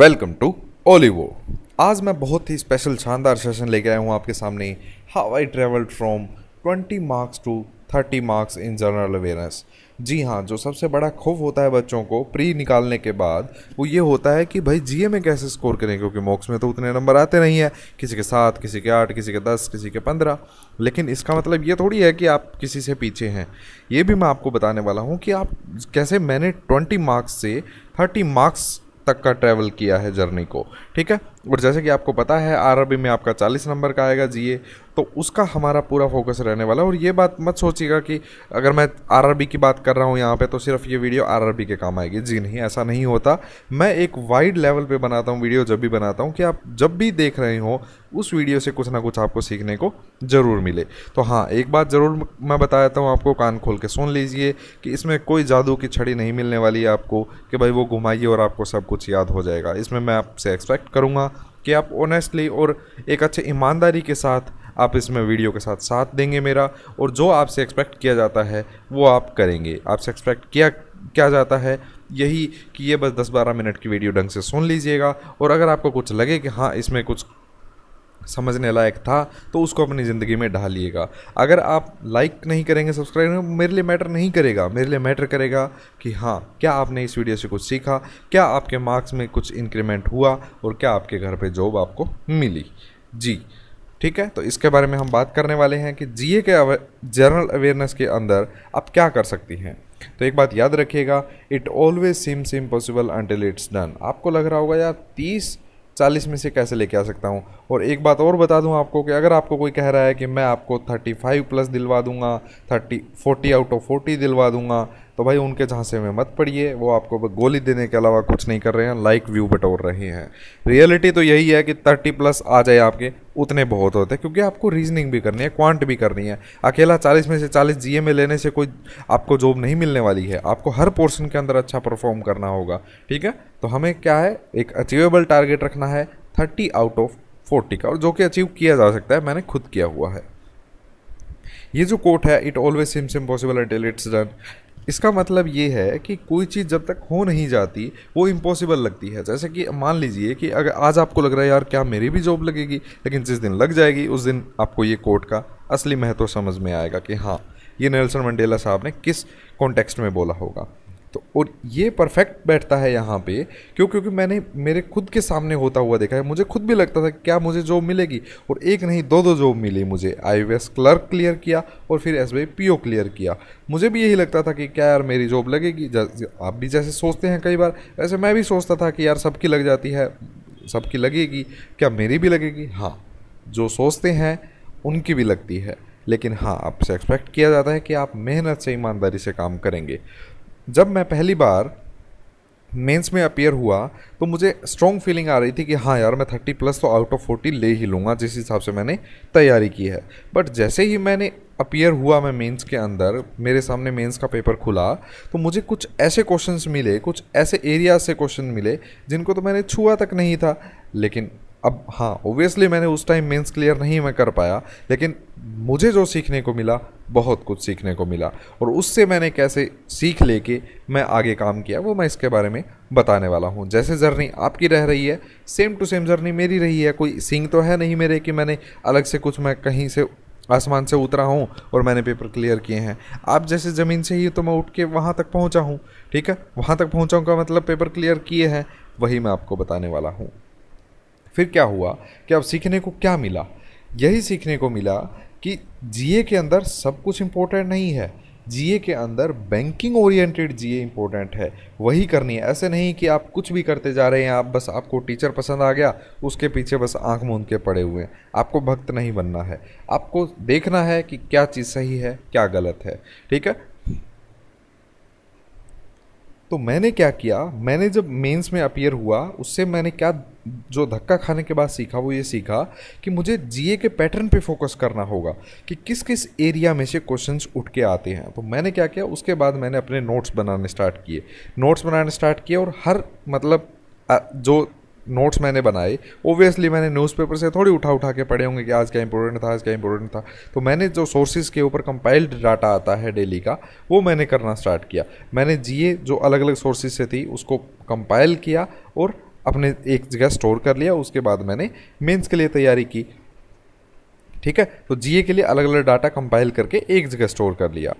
welcome to Olivo आज मैं बहुत ही स्पेशल शानदार सेशन लेके आया हूँ आपके सामने how I travelled from 20 marks to 30 marks in general awareness जी हाँ जो सबसे बड़ा खौफ होता है बच्चों को प्री निकालने के बाद वो ये होता है कि भाई जीए में कैसे स्कोर करें क्योंकि मॉक्स में तो उतने नंबर आते नहीं हैं किसी के सात किसी के आठ किसी के दस किसी के पंद्रह लेकिन इसका मतलब ये थोड़ी है कि आप किसी से पीछे हैं ये भी मैं आपको बताने वाला हूँ कि आप कैसे मैंने ट्वेंटी मार्क्स से थर्टी मार्क्स तक का ट्रैवल किया है जर्नी को ठीक है और जैसे कि आपको पता है आरबी में आपका 40 नंबर का आएगा जीए तो उसका हमारा पूरा फोकस रहने वाला है और ये बात मत सोचिएगा कि अगर मैं आरआरबी की बात कर रहा हूँ यहाँ पे तो सिर्फ ये वीडियो आरआरबी के काम आएगी जी नहीं ऐसा नहीं होता मैं एक वाइड लेवल पे बनाता हूँ वीडियो जब भी बनाता हूँ कि आप जब भी देख रहे हो उस वीडियो से कुछ ना कुछ आपको सीखने को ज़रूर मिले तो हाँ एक बात ज़रूर मैं बता देता हूँ आपको कान खोल के सुन लीजिए कि इसमें कोई जादू की छड़ी नहीं मिलने वाली है आपको कि भाई वो घुमाइए और आपको सब कुछ याद हो जाएगा इसमें मैं आपसे एक्सपेक्ट करूँगा कि आप ऑनेस्टली और एक अच्छे ईमानदारी के साथ आप इसमें वीडियो के साथ साथ देंगे मेरा और जो आपसे एक्सपेक्ट किया जाता है वो आप करेंगे आपसे एक्सपेक्ट किया क्या जाता है यही कि ये बस 10-12 मिनट की वीडियो ढंग से सुन लीजिएगा और अगर आपको कुछ लगे कि हाँ इसमें कुछ समझने लायक था तो उसको अपनी ज़िंदगी में ढालिएगा अगर आप लाइक नहीं करेंगे सब्सक्राइब नहीं मेरे लिए मैटर नहीं करेगा मेरे लिए मैटर करेगा कि हाँ क्या आपने इस वीडियो से कुछ सीखा क्या आपके मार्क्स में कुछ इंक्रीमेंट हुआ और क्या आपके घर पर जॉब आपको मिली जी ठीक है तो इसके बारे में हम बात करने वाले हैं कि जीए के जनरल अवेयरनेस के अंदर आप क्या कर सकती हैं तो एक बात याद रखिएगा it always seems impossible until it's done आपको लग रहा होगा यार तीस चालीस में से कैसे लेके आ सकता हूँ और एक बात और बता दूँ आपको कि अगर आपको कोई कह रहा है कि मैं आपको थर्टी फाइव प्लस दिलवा दूँगा thirty forty out of forty दिलवा दूँगा तो भाई उनके झांसे में मत पड़िए वो आपको गोली देने के अलावा कुछ नहीं कर रहे हैं लाइक व्यू बटोर रहे हैं रियलिटी तो यही है कि थर्टी प्लस आ जाए आपके उतने बहुत होते हैं क्योंकि आपको रीजनिंग भी करनी है क्वांट भी करनी है अकेला चालीस में से चालीस जी में लेने से कोई आपको जॉब नहीं मिलने वाली है आपको हर पोर्शन के अंदर अच्छा परफॉर्म करना होगा ठीक है तो हमें क्या है एक अचीवेबल टारगेट रखना है थर्टी आउट ऑफ फोर्टी का और जो कि अचीव किया जा सकता है मैंने खुद किया हुआ है ये जो कोट है it always seems impossible until it's done इसका मतलब ये है कि कोई चीज़ जब तक हो नहीं जाती वो इम्पॉसिबल लगती है जैसे कि मान लीजिए कि अगर आज आपको लग रहा है यार क्या मेरी भी जॉब लगेगी लेकिन जिस दिन लग जाएगी उस दिन आपको ये कोर्ट का असली महत्व समझ में आएगा कि हाँ ये नेल्सन मंडेला साहब ने किस कॉन्टेक्स्ट में बोला होगा तो और ये परफेक्ट बैठता है यहाँ पे क्यों क्योंकि मैंने मेरे खुद के सामने होता हुआ देखा है मुझे खुद भी लगता था क्या मुझे जॉब मिलेगी और एक नहीं दो दो जॉब मिली मुझे आई क्लर्क क्लियर किया और फिर एस ओ क्लियर किया मुझे भी यही लगता था कि क्या यार मेरी जॉब लगेगी आप भी जैसे सोचते हैं कई बार वैसे मैं भी सोचता था कि यार सबकी लग जाती है सबकी लगेगी क्या मेरी भी लगेगी हाँ जो सोचते हैं उनकी भी लगती है लेकिन हाँ आपसे एक्सपेक्ट किया जाता है कि आप मेहनत से ईमानदारी से काम करेंगे जब मैं पहली बार मेंस में अपीयर हुआ तो मुझे स्ट्रॉन्ग फीलिंग आ रही थी कि हाँ यार मैं थर्टी प्लस तो आउट ऑफ फोर्टी ले ही लूँगा जिस हिसाब से मैंने तैयारी की है बट जैसे ही मैंने अपियर हुआ मैं मेंस के अंदर मेरे सामने मेंस का पेपर खुला तो मुझे कुछ ऐसे क्वेश्चंस मिले कुछ ऐसे एरिया से क्वेश्चन मिले जिनको तो मैंने छुआ तक नहीं था लेकिन अब हाँ ओबियसली मैंने उस टाइम मेंस क्लियर नहीं मैं कर पाया लेकिन मुझे जो सीखने को मिला बहुत कुछ सीखने को मिला और उससे मैंने कैसे सीख लेके मैं आगे काम किया वो मैं इसके बारे में बताने वाला हूँ जैसे जर्नी आपकी रह रही है सेम टू सेम जर्नी मेरी रही है कोई सिंग तो है नहीं मेरे कि मैंने अलग से कुछ मैं कहीं से आसमान से उतरा हूँ और मैंने पेपर क्लियर किए हैं आप जैसे ज़मीन से ही तो मैं उठ के वहाँ तक पहुँचा हूँ ठीक है वहाँ तक पहुँचाऊँ का मतलब पेपर क्लियर किए हैं वही मैं आपको बताने वाला हूँ फिर क्या हुआ कि अब सीखने को क्या मिला यही सीखने को मिला कि जीए के अंदर सब कुछ इम्पोर्टेंट नहीं है जीए के अंदर बैंकिंग ओरिएंटेड जीए इम्पोर्टेंट है वही करनी है ऐसे नहीं कि आप कुछ भी करते जा रहे हैं आप बस आपको टीचर पसंद आ गया उसके पीछे बस आंख मूंद के पड़े हुए हैं आपको भक्त नहीं बनना है आपको देखना है कि क्या चीज़ सही है क्या गलत है ठीक है तो मैंने क्या किया मैंने जब मेंस में अपियर हुआ उससे मैंने क्या जो धक्का खाने के बाद सीखा वो ये सीखा कि मुझे जीए के पैटर्न पे फोकस करना होगा कि किस किस एरिया में से क्वेश्चंस उठ के आते हैं तो मैंने क्या किया उसके बाद मैंने अपने नोट्स बनाने स्टार्ट किए नोट्स बनाने स्टार्ट किए और हर मतलब जो नोट्स मैंने बनाए ओबियसली मैंने न्यूज़पेपर से थोड़ी उठा उठा के पढ़े होंगे कि आज क्या इंपॉर्टेंट था आज क्या इंपॉर्टेंट था तो मैंने जो सोर्सेज के ऊपर कंपाइल्ड डाटा आता है डेली का वो मैंने करना स्टार्ट किया मैंने जीए जो अलग अलग सोर्सेज से थी उसको कंपाइल किया और अपने एक जगह स्टोर कर लिया उसके बाद मैंने मेंस के लिए तैयारी की ठीक है तो जीए के लिए अलग अलग डाटा कंपाइल करके एक जगह स्टोर कर लिया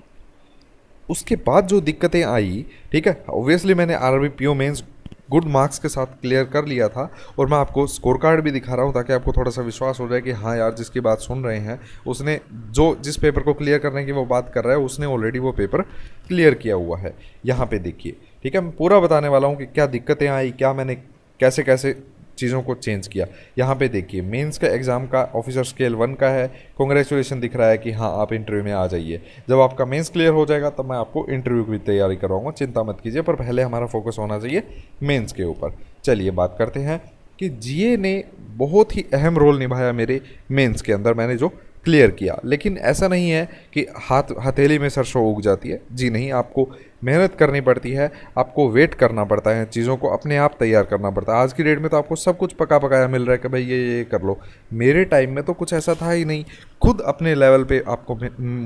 उसके बाद जो दिक्कतें आई ठीक है ओब्वियसली मैंने R B P O mains good marks के साथ क्लियर कर लिया था और मैं आपको स्कोर कार्ड भी दिखा रहा हूँ ताकि आपको थोड़ा सा विश्वास हो जाए कि हाँ यार जिसकी बात सुन रहे हैं उसने जो जिस पेपर को क्लियर करने की वो बात कर रहा है उसने ऑलरेडी वो पेपर क्लियर किया हुआ है यहाँ पे देखिए ठीक है मैं पूरा बताने वाला हूँ कि क्या दिक्कतें आई क्या मैंने कैसे कैसे चीज़ों को चेंज किया यहाँ पे देखिए मेंस का एग्ज़ाम का ऑफिसर स्केल वन का है कॉन्ग्रेचुलेसन दिख रहा है कि हाँ आप इंटरव्यू में आ जाइए जब आपका मेंस क्लियर हो जाएगा तब मैं आपको इंटरव्यू की तैयारी कराऊंगा चिंता मत कीजिए पर पहले हमारा फोकस होना चाहिए मेन्स के ऊपर चलिए बात करते हैं कि जीए ने बहुत ही अहम रोल निभाया मेरे मेन्स के अंदर मैंने जो क्लियर किया लेकिन ऐसा नहीं है कि हाथ हथेली में सरसों उग जाती है जी नहीं आपको मेहनत करनी पड़ती है आपको वेट करना पड़ता है चीज़ों को अपने आप तैयार करना पड़ता है आज की डेट में तो आपको सब कुछ पका पकाया मिल रहा है कि भाई ये ये कर लो मेरे टाइम में तो कुछ ऐसा था ही नहीं खुद अपने लेवल पे आपको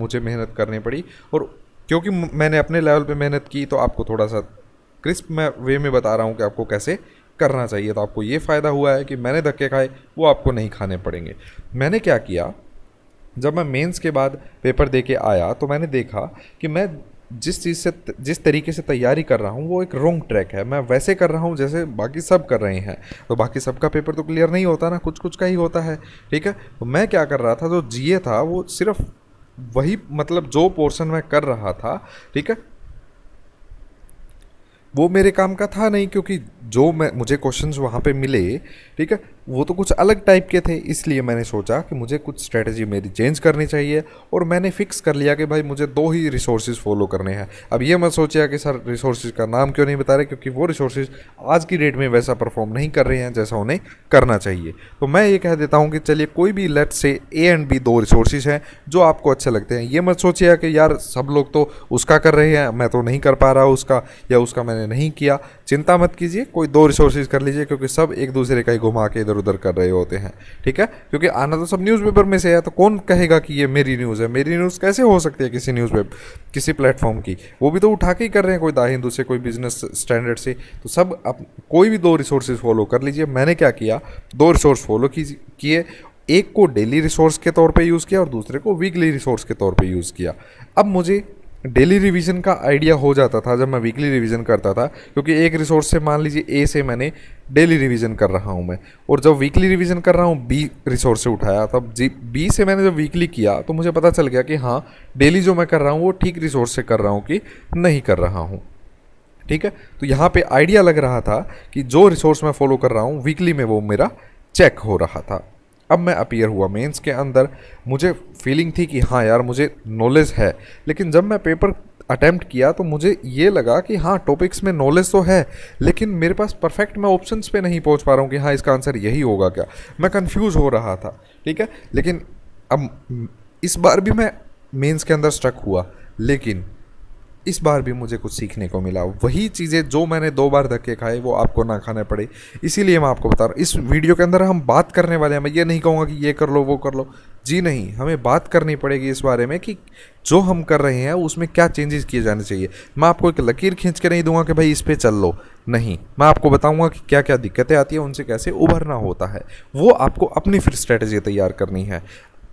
मुझे मेहनत करनी पड़ी और क्योंकि मैंने अपने लेवल पे मेहनत की तो आपको थोड़ा सा क्रिस्प मैं वे में बता रहा हूँ कि आपको कैसे करना चाहिए तो आपको ये फ़ायदा हुआ है कि मैंने धक्के खाए वो आपको नहीं खाने पड़ेंगे मैंने क्या किया जब मैं मेंस के बाद पेपर दे के आया तो मैंने देखा कि मैं जिस चीज़ से जिस तरीके से तैयारी कर रहा हूँ वो एक रोंग ट्रैक है मैं वैसे कर रहा हूँ जैसे बाकी सब कर रहे हैं तो बाकी सबका पेपर तो क्लियर नहीं होता ना कुछ कुछ का ही होता है ठीक है तो मैं क्या कर रहा था जो जी था वो सिर्फ वही मतलब जो पोर्शन मैं कर रहा था ठीक है वो मेरे काम का था नहीं क्योंकि जो मैं मुझे क्वेश्चंस वहाँ पे मिले ठीक है वो तो कुछ अलग टाइप के थे इसलिए मैंने सोचा कि मुझे कुछ स्ट्रेटजी मेरी चेंज करनी चाहिए और मैंने फिक्स कर लिया कि भाई मुझे दो ही रिसोर्सेज फॉलो करने हैं अब ये मत सोचा कि सर रिसोर्सेज का नाम क्यों नहीं बता रहे क्योंकि वो रिसोर्सेज आज की डेट में वैसा परफॉर्म नहीं कर रहे हैं जैसा उन्हें करना चाहिए तो मैं ये कह देता हूँ कि चलिए कोई भी let's say A and B दो रिसोर्सेज हैं जो आपको अच्छे लगते हैं ये मत सोचिए कि यार सब लोग तो उसका कर रहे हैं मैं तो नहीं कर पा रहा उसका या उसका मैंने नहीं किया चिंता मत कीजिए कोई दो रिसोर्सेज कर लीजिए क्योंकि सब एक दूसरे का ही घुमा के इधर उधर कर रहे होते हैं ठीक है क्योंकि आना तो सब न्यूज़पेपर में से है तो कौन कहेगा कि ये मेरी न्यूज़ है मेरी न्यूज़ कैसे हो सकती है किसी न्यूज़ किसी प्लेटफॉर्म की वो भी तो उठा के ही कर रहे हैं कोई दा हिंदू से कोई बिजनेस स्टैंडर्ड से तो सब आप कोई भी दो रिसोर्स फॉलो कर लीजिए मैंने क्या किया दो रिसोर्स फॉलो किए एक को डेली रिसोर्स के तौर पे यूज़ किया और दूसरे को वीकली रिसोर्स के तौर पे यूज़ किया अब मुझे डेली रिवीजन का आइडिया हो जाता था जब मैं वीकली रिवीजन करता था क्योंकि एक रिसोर्स से मान लीजिए ए से मैंने डेली रिवीजन कर रहा हूँ मैं और जब वीकली रिवीजन कर रहा हूँ बी रिसोर्स से उठाया तब जी बी से मैंने जब वीकली किया तो मुझे पता चल गया कि हाँ डेली जो मैं कर रहा हूँ वो ठीक रिसोर्स से कर रहा हूँ कि नहीं कर रहा हूँ ठीक है तो यहाँ पे आइडिया लग रहा था कि जो रिसोर्स मैं फॉलो कर रहा हूँ वीकली में वो मेरा चेक हो रहा था अब मैं अपीयर हुआ मेंस के अंदर मुझे फीलिंग थी कि हाँ यार मुझे नॉलेज है लेकिन जब मैं पेपर अटैम्प्ट किया तो मुझे ये लगा कि हाँ टॉपिक्स में नॉलेज तो है लेकिन मेरे पास परफेक्ट मैं ऑप्शंस पे नहीं पहुंच पा रहा हूँ कि हाँ इसका आंसर यही होगा क्या मैं कंफ्यूज हो रहा था ठीक है लेकिन अब इस बार भी मैं मेंस के अंदर स्ट्रक हुआ लेकिन इस बार भी मुझे कुछ सीखने को मिला वही चीज़ें जो मैंने दो बार धक्के खाए वो आपको ना खाने पड़े इसीलिए मैं आपको बता रहा हूँ इस वीडियो के अंदर हम बात करने वाले हैं मैं ये नहीं कहूँगा कि ये कर लो वो कर लो जी नहीं हमें बात करनी पड़ेगी इस बारे में कि जो हम कर रहे हैं उसमें क्या चेंजेस किए जाने चाहिए मैं आपको एक लकीर खींच के नहीं दूंगा कि भाई इस पर चल लो नहीं मैं आपको बताऊंगा कि क्या क्या दिक्कतें आती हैं उनसे कैसे उभरना होता है वो आपको अपनी फिर स्ट्रेटजी तैयार करनी है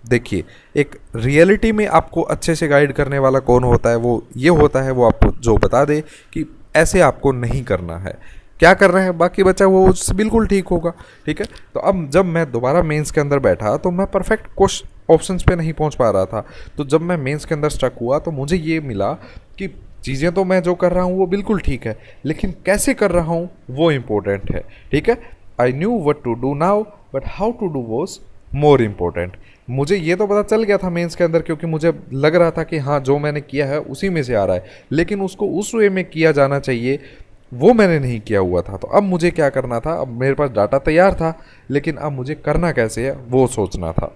देखिए एक रियलिटी में आपको अच्छे से गाइड करने वाला कौन होता है वो ये होता है वो आपको जो बता दे कि ऐसे आपको नहीं करना है क्या कर रहे हैं बाकी बच्चा वो उससे बिल्कुल ठीक होगा ठीक है तो अब जब मैं दोबारा मेंस के अंदर बैठा तो मैं परफेक्ट कुछ ऑप्शंस पे नहीं पहुंच पा रहा था तो जब मैं मेंस के अंदर स्टक हुआ तो मुझे ये मिला कि चीज़ें तो मैं जो कर रहा हूँ वो बिल्कुल ठीक है लेकिन कैसे कर रहा हूँ वो इम्पोर्टेंट है ठीक है I knew what to do now but how to do was more important मुझे ये तो पता चल गया था मेंस के अंदर क्योंकि मुझे लग रहा था कि हाँ जो मैंने किया है उसी में से आ रहा है लेकिन उसको उस वे में किया जाना चाहिए वो मैंने नहीं किया हुआ था तो अब मुझे क्या करना था अब मेरे पास डाटा तैयार था लेकिन अब मुझे करना कैसे है वो सोचना था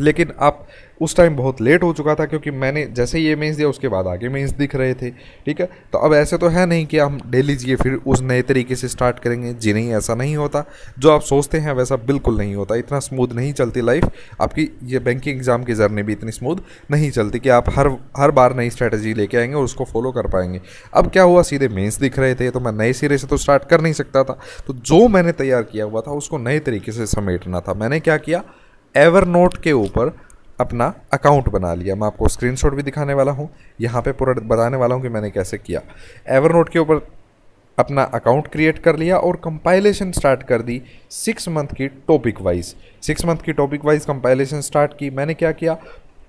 लेकिन आप उस टाइम बहुत लेट हो चुका था क्योंकि मैंने जैसे ही ये मेंस दिया उसके बाद आगे मेंस दिख रहे थे ठीक है तो अब ऐसे तो है नहीं कि हम डेली जिए फिर उस नए तरीके से स्टार्ट करेंगे जी नहीं ऐसा नहीं होता जो आप सोचते हैं वैसा बिल्कुल नहीं होता इतना स्मूथ नहीं चलती लाइफ आपकी ये बैंकिंग एग्ज़ाम की जर्नी भी इतनी स्मूथ नहीं चलती कि आप हर हर बार नई स्ट्रैटेजी लेके आएंगे और उसको फॉलो कर पाएंगे अब क्या हुआ सीधे मेंस दिख रहे थे तो मैं नए सिरे से तो स्टार्ट कर नहीं सकता था तो जो मैंने तैयार किया हुआ था उसको नए तरीके से समेटना था मैंने क्या किया एवर नोट के ऊपर अपना अकाउंट बना लिया मैं आपको स्क्रीनशॉट भी दिखाने वाला हूँ यहाँ पे पूरा बताने वाला हूँ कि मैंने कैसे किया एवर नोट के ऊपर अपना अकाउंट क्रिएट कर लिया और कंपाइलेशन स्टार्ट कर दी सिक्स मंथ की टॉपिक वाइज सिक्स मंथ की टॉपिक वाइज कंपाइलेशन स्टार्ट की मैंने क्या किया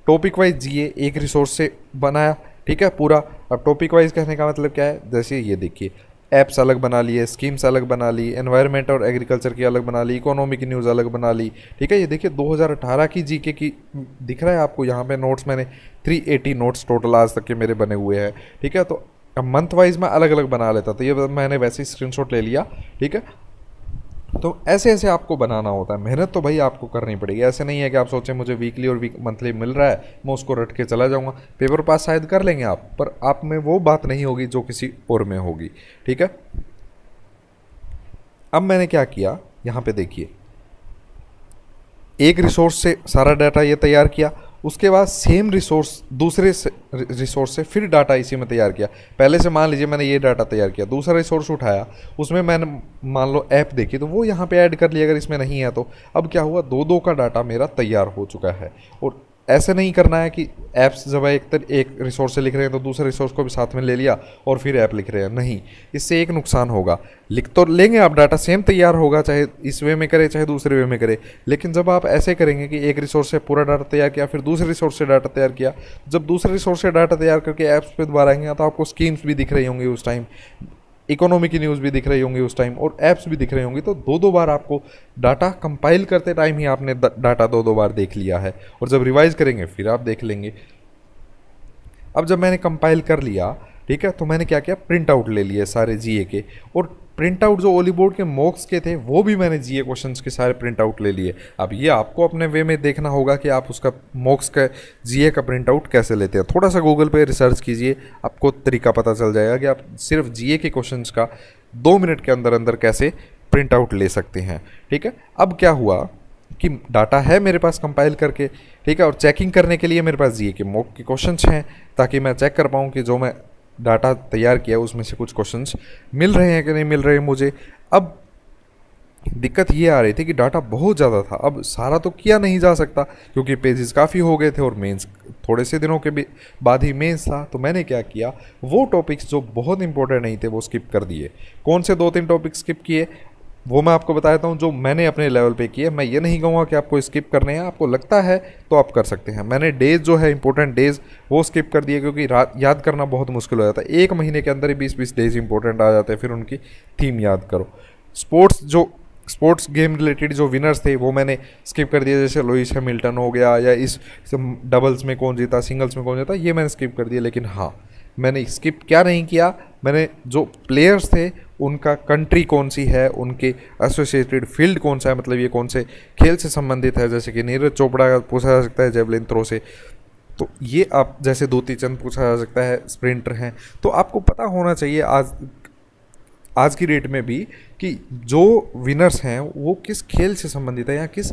टॉपिक वाइज जिए एक रिसोर्स से बनाया ठीक है पूरा अब टॉपिक वाइज कहने का मतलब क्या है जैसे ये देखिए ऐप्स अलग बना लिए स्कीम्स अलग बना ली एनवायरनमेंट और एग्रीकल्चर की अलग बना ली इकोनॉमी की न्यूज़ अलग बना ली ठीक है ये देखिए 2018 की जीके की दिख रहा है आपको यहाँ पे नोट्स मैंने 380 नोट्स टोटल आज तक के मेरे बने हुए हैं ठीक है तो मंथ वाइज मैं अलग अलग बना लेता तो ये मैंने वैसे ही स्क्रीन ले लिया ठीक है तो ऐसे ऐसे आपको बनाना होता है मेहनत तो भाई आपको करनी पड़ेगी ऐसे नहीं है कि आप सोचें मुझे वीकली और वीक मंथली मिल रहा है मैं उसको रट के चला जाऊँगा पेपर पास शायद कर लेंगे आप पर आप में वो बात नहीं होगी जो किसी और में होगी ठीक है अब मैंने क्या किया यहाँ पे देखिए एक रिसोर्स से सारा डाटा ये तैयार किया उसके बाद सेम रिसोर्स दूसरे रिसोर्स से फिर डाटा इसी में तैयार किया पहले से मान लीजिए मैंने ये डाटा तैयार किया दूसरा रिसोर्स उठाया उसमें मैंने मान लो ऐप देखी तो वो यहाँ पे ऐड कर लिया अगर इसमें नहीं है तो अब क्या हुआ दो दो का डाटा मेरा तैयार हो चुका है और ऐसे नहीं करना है कि ऐप्स जब एक तर एक रिसोर्स से लिख रहे हैं तो दूसरे रिसोर्स को भी साथ में ले लिया और फिर ऐप लिख रहे हैं नहीं इससे एक नुकसान होगा लिख तो लेंगे आप डाटा सेम तैयार होगा चाहे इस वे में करें चाहे दूसरे वे में करें लेकिन जब आप ऐसे करेंगे कि एक रिसोर्स से पूरा डाटा तैयार किया फिर दूसरे रिसोर्स से डाटा तैयार किया जब दूसरे रिसोर्स से डाटा तैयार करके ऐप्स पर दोबारा आएंगे तो आपको स्कीम्स भी दिख रही होंगी उस टाइम इकोनॉमी की न्यूज़ भी दिख रही होंगी उस टाइम और ऐप्स भी दिख रही होंगी तो दो दो बार आपको डाटा कंपाइल करते टाइम ही आपने डाटा दो दो बार देख लिया है और जब रिवाइज़ करेंगे फिर आप देख लेंगे अब जब मैंने कंपाइल कर लिया ठीक है तो मैंने क्या किया प्रिंट आउट ले लिए सारे जी के और प्रिंट आउट जो ओली बोर्ड के मॉक्स के थे वो भी मैंने जीए क्वेश्चन के सारे प्रिंट आउट ले लिए अब ये आपको अपने वे में देखना होगा कि आप उसका मॉक्स का जीए का प्रिंट आउट कैसे लेते हैं थोड़ा सा गूगल पे रिसर्च कीजिए आपको तरीका पता चल जाएगा कि आप सिर्फ जीए के क्वेश्चन का दो मिनट के अंदर अंदर कैसे प्रिंट आउट ले सकते हैं ठीक है अब क्या हुआ कि डाटा है मेरे पास कंपाइल करके ठीक है और चेकिंग करने के लिए मेरे पास जीए के मॉक के क्वेश्चन हैं ताकि मैं चेक कर पाऊँ कि जो मैं डाटा तैयार किया उसमें से कुछ क्वेश्चन मिल रहे हैं कि नहीं मिल रहे हैं मुझे अब दिक्कत ये आ रही थी कि डाटा बहुत ज़्यादा था अब सारा तो किया नहीं जा सकता क्योंकि पेजेस काफ़ी हो गए थे और मेंस थोड़े से दिनों के बाद ही मेंस था तो मैंने क्या किया वो टॉपिक्स जो बहुत इंपॉर्टेंट नहीं थे वो स्किप कर दिए कौन से दो तीन टॉपिक स्किप किए वो मैं आपको बता देता हूँ जो मैंने अपने लेवल पे किए मैं ये नहीं कहूँगा कि आपको स्किप करने हैं आपको लगता है तो आप कर सकते हैं मैंने डेज़ जो है इंपॉर्टेंट डेज़ वो स्किप कर दिए क्योंकि याद करना बहुत मुश्किल हो जाता है एक महीने के अंदर ही बीस बीस डेज़ इंपॉर्टेंट आ जाते हैं फिर उनकी थीम याद करो स्पोर्ट्स जो स्पोर्ट्स गेम रिलेटेड जो विनर्स थे वो मैंने स्किप कर दिया जैसे लोइस हैमिल्टन हो गया या इस डबल्स में कौन जीता सिंगल्स में कौन जीता ये मैंने स्किप कर दिया लेकिन हाँ मैंने स्किप क्या नहीं किया मैंने जो प्लेयर्स थे उनका कंट्री कौन सी है उनके एसोसिएटेड फील्ड कौन सा है मतलब ये कौन से खेल से संबंधित है जैसे कि नीरज चोपड़ा पूछा जा सकता है जेवलिन थ्रो से तो ये आप जैसे धोती चंद पूछा जा सकता है स्प्रिंटर हैं तो आपको पता होना चाहिए आज आज की डेट में भी कि जो विनर्स हैं वो किस खेल से संबंधित है या किस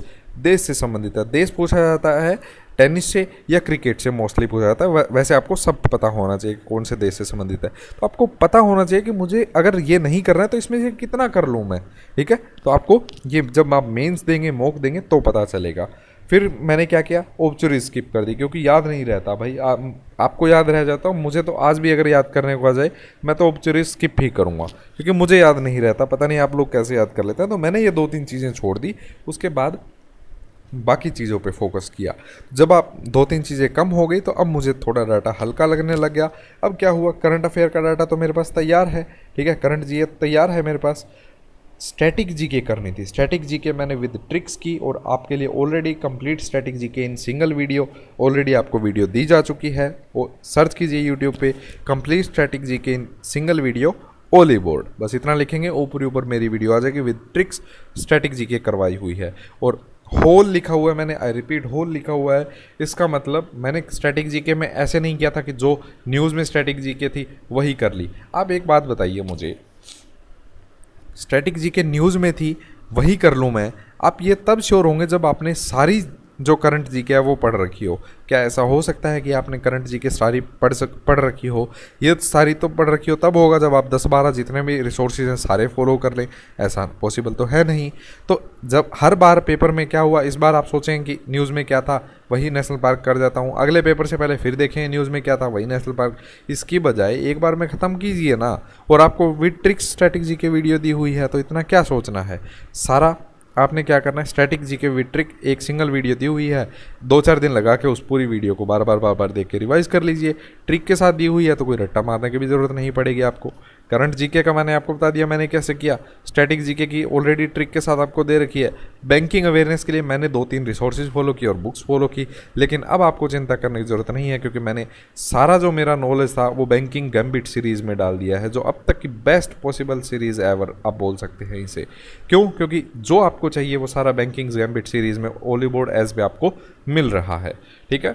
देश से संबंधित है देश पूछा जाता है टेनिस से या क्रिकेट से मोस्टली पूछा जाता है वैसे आपको सब पता होना चाहिए कौन से देश से संबंधित है तो आपको पता होना चाहिए कि मुझे अगर ये नहीं करना है तो इसमें से कितना कर लूँ मैं ठीक है तो आपको ये जब आप मेन्स देंगे मोक देंगे तो पता चलेगा फिर मैंने क्या किया ओपचुरी स्किप कर दी क्योंकि याद नहीं रहता भाई आ, आपको याद रह जाता मुझे तो आज भी अगर याद करने को आ जाए मैं तो ओपचुरी स्किप ही करूँगा क्योंकि मुझे याद नहीं रहता पता नहीं आप लोग कैसे याद कर लेते हैं तो मैंने ये दो तीन चीज़ें छोड़ दी उसके बाद बाकी चीज़ों पे फोकस किया जब आप दो तीन चीज़ें कम हो गई तो अब मुझे थोड़ा डाटा हल्का लगने लग गया अब क्या हुआ करंट अफेयर का डाटा तो मेरे पास तैयार है ठीक है करंट जी तो तैयार है मेरे पास स्टैटिक जी के करनी थी स्टैटिक जी के मैंने विद ट्रिक्स की और आपके लिए already complete static G K in single video already आपको वीडियो दी जा चुकी है और सर्च कीजिए यूट्यूब पे complete static G K in single video Oliveboard बस इतना लिखेंगे ऊपर ऊपर मेरी वीडियो आ जाएगी विद ट्रिक्स स्टैटिक के करवाई हुई है और होल लिखा हुआ है मैंने आई रिपीट होल लिखा हुआ है इसका मतलब मैंने स्टैटिक जीके में ऐसे नहीं किया था कि जो न्यूज़ में स्टैटिक जीके थी वही कर ली आप एक बात बताइए मुझे स्टैटिक जीके न्यूज़ में थी वही कर लूँ मैं आप ये तब श्योर होंगे जब आपने सारी जो करंट जी के है वो पढ़ रखी हो क्या ऐसा हो सकता है कि आपने करंट जी के सारी पढ़ सक पढ़ रखी हो ये सारी तो पढ़ रखी हो तब होगा जब आप 10 12 जितने भी रिसोर्सेज हैं सारे फॉलो कर लें ऐसा पॉसिबल तो है नहीं तो जब हर बार पेपर में क्या हुआ इस बार आप सोचें कि न्यूज़ में क्या था वही नेशनल पार्क कर जाता हूँ अगले पेपर से पहले फिर देखें न्यूज़ में क्या था वही नेशनल पार्क इसकी बजाय एक बार में ख़त्म कीजिए ना और आपको विथ ट्रिक्स स्ट्रैटेजी की वीडियो दी हुई है तो इतना क्या सोचना है सारा आपने क्या करना है स्टैटिक जी के विट्रिक एक सिंगल वीडियो दी हुई है दो चार दिन लगा के उस पूरी वीडियो को बार बार बार बार देख के रिवाइज़ कर लीजिए ट्रिक के साथ दी हुई है तो कोई रट्टा मारने की भी ज़रूरत नहीं पड़ेगी आपको करंट जीके का मैंने आपको बता दिया मैंने कैसे किया स्टैटिक जीके की ऑलरेडी ट्रिक के साथ आपको दे रखी है बैंकिंग अवेयरनेस के लिए मैंने दो तीन रिसोर्सेज फॉलो की और बुक्स फॉलो की लेकिन अब आपको चिंता करने की ज़रूरत नहीं है क्योंकि मैंने सारा जो मेरा नॉलेज था वो बैंकिंग गैम्बिट सीरीज़ में डाल दिया है जो अब तक की बेस्ट पॉसिबल सीरीज़ एवर आप बोल सकते हैं इसे क्यों क्योंकि जो आपको चाहिए वो सारा बैंकिंग गैम्बिट सीरीज़ में ओलीबोर्ड एज भी आपको मिल रहा है ठीक है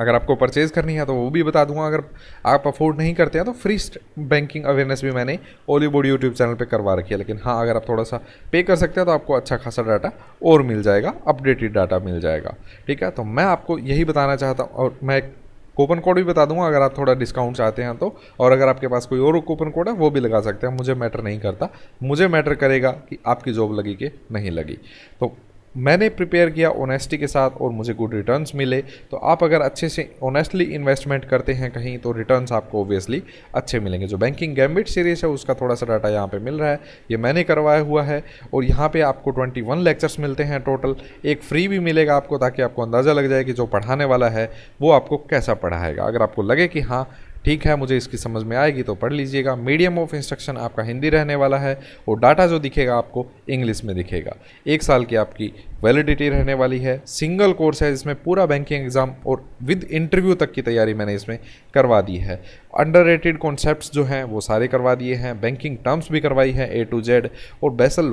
अगर आपको परचेज़ करनी है तो वो भी बता दूंगा अगर आप अफोर्ड नहीं करते हैं तो फ्री बैंकिंग अवेयरनेस भी मैंने ओली बोर्ड यूट्यूब चैनल पे करवा रखी है लेकिन हाँ अगर आप थोड़ा सा पे कर सकते हैं तो आपको अच्छा खासा डाटा और मिल जाएगा अपडेटेड डाटा मिल जाएगा ठीक है तो मैं आपको यही बताना चाहता हूँ और मैं कूपन कोड भी बता दूंगा अगर आप थोड़ा डिस्काउंट चाहते हैं तो और अगर आपके पास कोई और कूपन कोड है वो भी लगा सकते हैं मुझे मैटर नहीं करता मुझे मैटर करेगा कि आपकी जॉब लगी कि नहीं लगी तो मैंने प्रिपेयर किया ऑनेस्टी के साथ और मुझे गुड रिटर्न्स मिले तो आप अगर अच्छे से ऑनेस्टली इन्वेस्टमेंट करते हैं कहीं तो रिटर्न्स आपको ओबियसली अच्छे मिलेंगे जो बैंकिंग गैम्बिट सीरीज है उसका थोड़ा सा डाटा यहाँ पे मिल रहा है ये मैंने करवाया हुआ है और यहाँ पे आपको 21 लेक्चर्स मिलते हैं टोटल एक फ्री भी मिलेगा आपको ताकि आपको अंदाज़ा लग जाए कि जो पढ़ाने वाला है वो आपको कैसा पढ़ाएगा अगर आपको लगे कि हाँ ठीक है मुझे इसकी समझ में आएगी तो पढ़ लीजिएगा मीडियम ऑफ इंस्ट्रक्शन आपका हिंदी रहने वाला है और डाटा जो दिखेगा आपको इंग्लिश में दिखेगा एक साल की आपकी वैलिडिटी रहने वाली है सिंगल कोर्स है जिसमें पूरा बैंकिंग एग्ज़ाम और विद इंटरव्यू तक की तैयारी मैंने इसमें करवा दी है अंडर रेटेड कॉन्सेप्ट जो हैं वो सारे करवा दिए हैं बैंकिंग टर्म्स भी करवाई है ए टू जेड और बैसल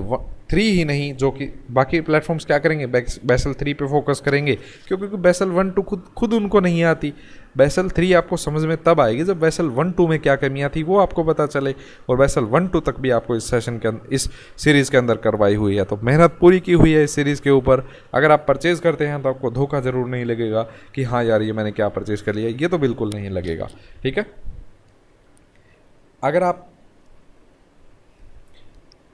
थ्री ही नहीं जो कि बाकी प्लेटफॉर्म्स क्या करेंगे बैसल थ्री पे फोकस करेंगे क्योंकि बैसल वन टू खुद खुद उनको नहीं आती बैसल थ्री आपको समझ में तब आएगी जब बैसल वन टू में क्या कमियाँ थी वो आपको पता चले और बैसल वन टू तक भी आपको इस सेशन के इस सीरीज़ के अंदर करवाई हुई है तो मेहनत पूरी की हुई है इस सीरीज़ के ऊपर अगर आप परचेज़ करते हैं तो आपको धोखा ज़रूर नहीं लगेगा कि हाँ यार ये मैंने क्या परचेज़ कर लिया ये तो बिल्कुल नहीं लगेगा ठीक है अगर आप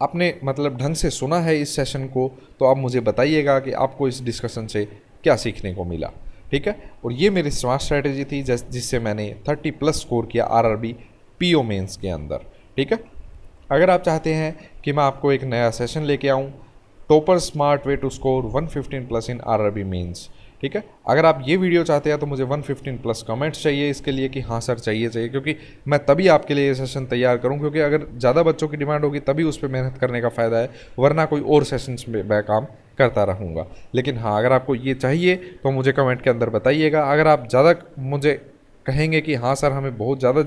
आपने मतलब ढंग से सुना है इस सेशन को तो आप मुझे बताइएगा कि आपको इस डिस्कशन से क्या सीखने को मिला ठीक है और ये मेरी स्मार्ट स्ट्रैटेजी थी जिससे मैंने 30 प्लस स्कोर किया पी ओ मेंस के अंदर ठीक है अगर आप चाहते हैं कि मैं आपको एक नया सेशन लेके आऊँ topper smart way to score 115 plus in R B mains ठीक है अगर आप ये वीडियो चाहते हैं तो मुझे 115 प्लस कमेंट्स चाहिए इसके लिए कि हाँ सर चाहिए चाहिए क्योंकि मैं तभी आपके लिए ये सेशन तैयार करूँ क्योंकि अगर ज़्यादा बच्चों की डिमांड होगी तभी उस पर मेहनत करने का फ़ायदा है वरना कोई और सेशंस में मैं काम करता रहूँगा लेकिन हाँ अगर आपको ये चाहिए तो मुझे कमेंट के अंदर बताइएगा अगर आप ज़्यादा मुझे कहेंगे कि हाँ सर हमें बहुत ज़्यादा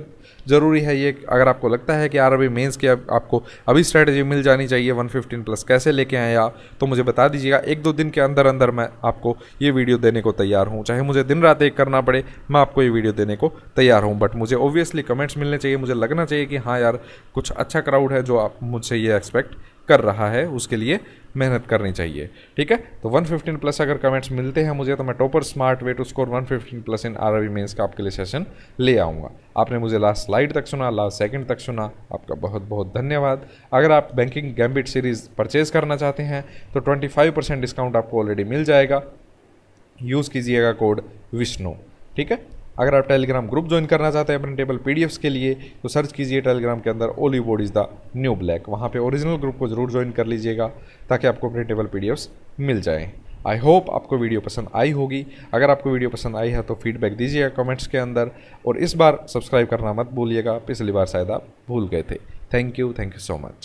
ज़रूरी है ये अगर आपको लगता है कि यार अभी मेंस की आपको अभी स्ट्रैटेजी मिल जानी चाहिए 115 प्लस कैसे लेके आए आप तो मुझे बता दीजिएगा एक दो दिन के अंदर अंदर मैं आपको ये वीडियो देने को तैयार हूँ चाहे मुझे दिन रात एक करना पड़े मैं आपको ये वीडियो देने को तैयार हूँ बट मुझे ऑब्वियसली कमेंट्स मिलने चाहिए मुझे लगना चाहिए कि हाँ यार कुछ अच्छा क्राउड है जो आप मुझसे ये एक्सपेक्ट कर रहा है उसके लिए मेहनत करनी चाहिए ठीक है तो 115 प्लस अगर कमेंट्स मिलते हैं मुझे तो मैं topper smart way to score 115 plus in R mains का आपके लिए सेशन ले आऊँगा आपने मुझे लास्ट स्लाइड तक सुना लास्ट सेकंड तक सुना आपका बहुत बहुत धन्यवाद अगर आप बैंकिंग गैम्बिट सीरीज़ परचेज़ करना चाहते हैं तो ट्वेंटी डिस्काउंट आपको ऑलरेडी मिल जाएगा यूज़ कीजिएगा कोड विष्णु ठीक है अगर आप टेलीग्राम ग्रुप ज्वाइन करना चाहते हैं अपने टेबल पी के लिए तो सर्च कीजिए टेलीग्राम के अंदर Oliveboard is the new black वहाँ पे ओरिजिनल ग्रुप को ज़रूर ज्वाइन कर लीजिएगा ताकि आपको अपने टेबल पी मिल जाएँ आई होप आपको वीडियो पसंद आई होगी अगर आपको वीडियो पसंद आई है तो फीडबैक दीजिएगा कमेंट्स के अंदर और इस बार सब्सक्राइब करना मत भूलिएगा पिछली बार शायद आप भूल गए थे thank you thank you so much